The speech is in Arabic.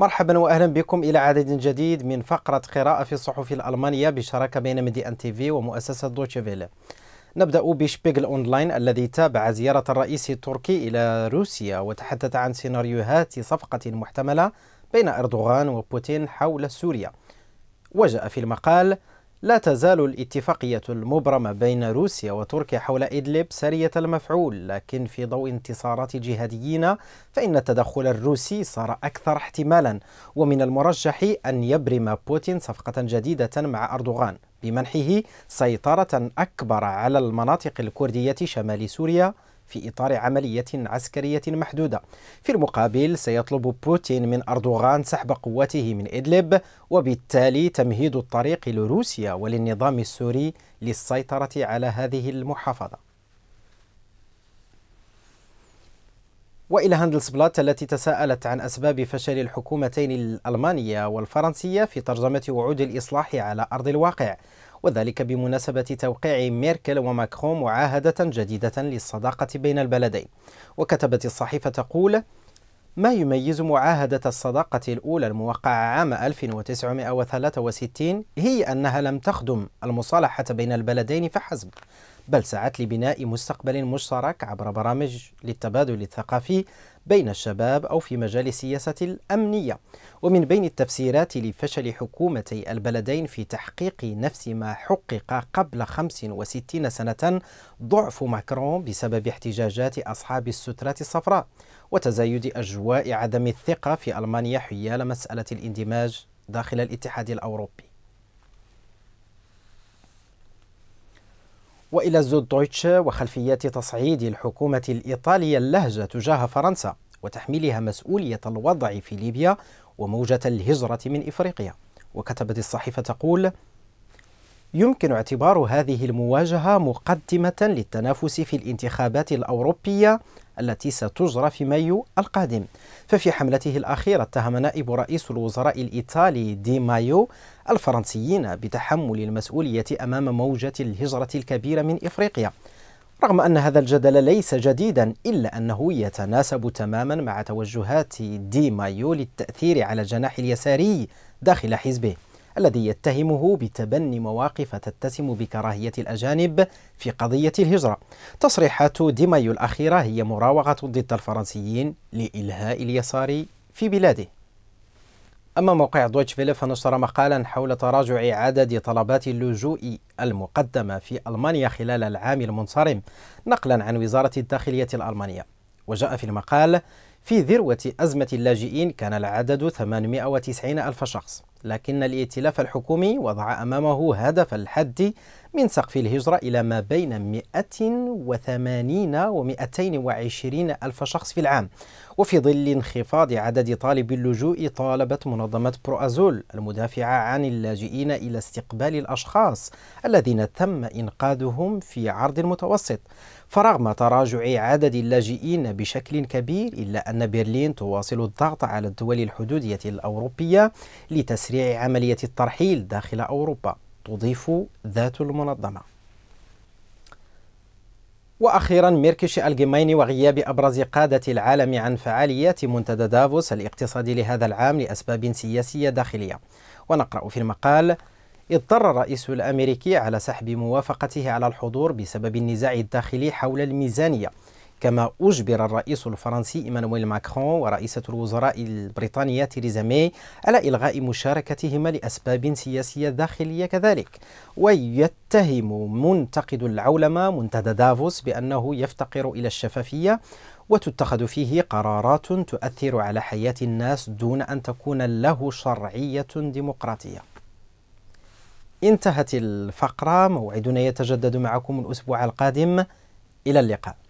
مرحبا واهلا بكم الى عدد جديد من فقره قراءه في الصحف الالمانيه بشراكه بين ميدي ان تي في ومؤسسه دوتشيفيل نبدا بشبيغل اونلاين الذي تابع زياره الرئيس التركي الى روسيا وتحدث عن سيناريوهات صفقه محتمله بين اردوغان وبوتين حول سوريا وجاء في المقال لا تزال الاتفاقية المبرمة بين روسيا وتركيا حول إدلب سارية المفعول لكن في ضوء انتصارات الجهاديين فإن التدخل الروسي صار أكثر احتمالا ومن المرجح أن يبرم بوتين صفقة جديدة مع أردوغان بمنحه سيطرة أكبر على المناطق الكردية شمال سوريا في إطار عملية عسكرية محدودة في المقابل سيطلب بوتين من أردوغان سحب قوته من إدلب وبالتالي تمهيد الطريق لروسيا وللنظام السوري للسيطرة على هذه المحافظة والى هاندلس بلات التي تساءلت عن اسباب فشل الحكومتين الالمانيه والفرنسيه في ترجمه وعود الاصلاح على ارض الواقع وذلك بمناسبة توقيع ميركل وماكرون معاهدة جديدة للصداقة بين البلدين وكتبت الصحيفة تقول ما يميز معاهدة الصداقة الأولى الموقعة عام 1963 هي أنها لم تخدم المصالحة بين البلدين فحسب بل سعت لبناء مستقبل مشترك عبر برامج للتبادل الثقافي بين الشباب أو في مجال السياسة الأمنية ومن بين التفسيرات لفشل حكومتي البلدين في تحقيق نفس ما حقق قبل 65 سنة ضعف ماكرون بسبب احتجاجات أصحاب السترات الصفراء وتزايد أجواء عدم الثقة في ألمانيا حيال مسألة الاندماج داخل الاتحاد الأوروبي وإلى زود دويتش وخلفيات تصعيد الحكومة الإيطالية اللهجة تجاه فرنسا وتحميلها مسؤولية الوضع في ليبيا وموجة الهجرة من إفريقيا وكتبت الصحيفة تقول يمكن اعتبار هذه المواجهة مقدمة للتنافس في الانتخابات الأوروبية التي ستجرى في مايو القادم ففي حملته الأخيرة اتهم نائب رئيس الوزراء الإيطالي دي مايو الفرنسيين بتحمل المسؤولية أمام موجة الهجرة الكبيرة من إفريقيا رغم أن هذا الجدل ليس جديدا إلا أنه يتناسب تماما مع توجهات دي مايو للتأثير على الجناح اليساري داخل حزبه الذي يتهمه بتبني مواقف تتسم بكراهية الأجانب في قضية الهجرة تصريحات ديمايو الأخيرة هي مراوغة ضد الفرنسيين لإلهاء اليسار في بلاده أما موقع دويتش فيلي فنشر مقالا حول تراجع عدد طلبات اللجوء المقدمة في ألمانيا خلال العام المنصرم نقلا عن وزارة الداخلية الألمانية وجاء في المقال في ذروة أزمة اللاجئين كان العدد 890 ألف شخص لكن الائتلاف الحكومي وضع أمامه هدف الحد من سقف الهجرة إلى ما بين 180 و 220 ألف شخص في العام وفي ظل انخفاض عدد طالب اللجوء طالبت منظمة أزول المدافعة عن اللاجئين إلى استقبال الأشخاص الذين تم إنقاذهم في عرض المتوسط فرغم تراجع عدد اللاجئين بشكل كبير إلا أن برلين تواصل الضغط على الدول الحدودية الأوروبية لتسريع عملية الترحيل داخل أوروبا تضيف ذات المنظمة وأخيرا ميركش الجميني وغياب أبرز قادة العالم عن فعاليات منتدى دافوس الاقتصادي لهذا العام لأسباب سياسية داخلية ونقرأ في المقال اضطر الرئيس الأمريكي على سحب موافقته على الحضور بسبب النزاع الداخلي حول الميزانية كما أجبر الرئيس الفرنسي إيمانويل ماكرون ورئيسة الوزراء البريطانية تيريزا مي على إلغاء مشاركتهما لأسباب سياسية داخلية كذلك ويتهم منتقد العولمة منتدى دافوس بأنه يفتقر إلى الشفافية وتتخذ فيه قرارات تؤثر على حياة الناس دون أن تكون له شرعية ديمقراطية انتهت الفقرة موعدنا يتجدد معكم الأسبوع القادم إلى اللقاء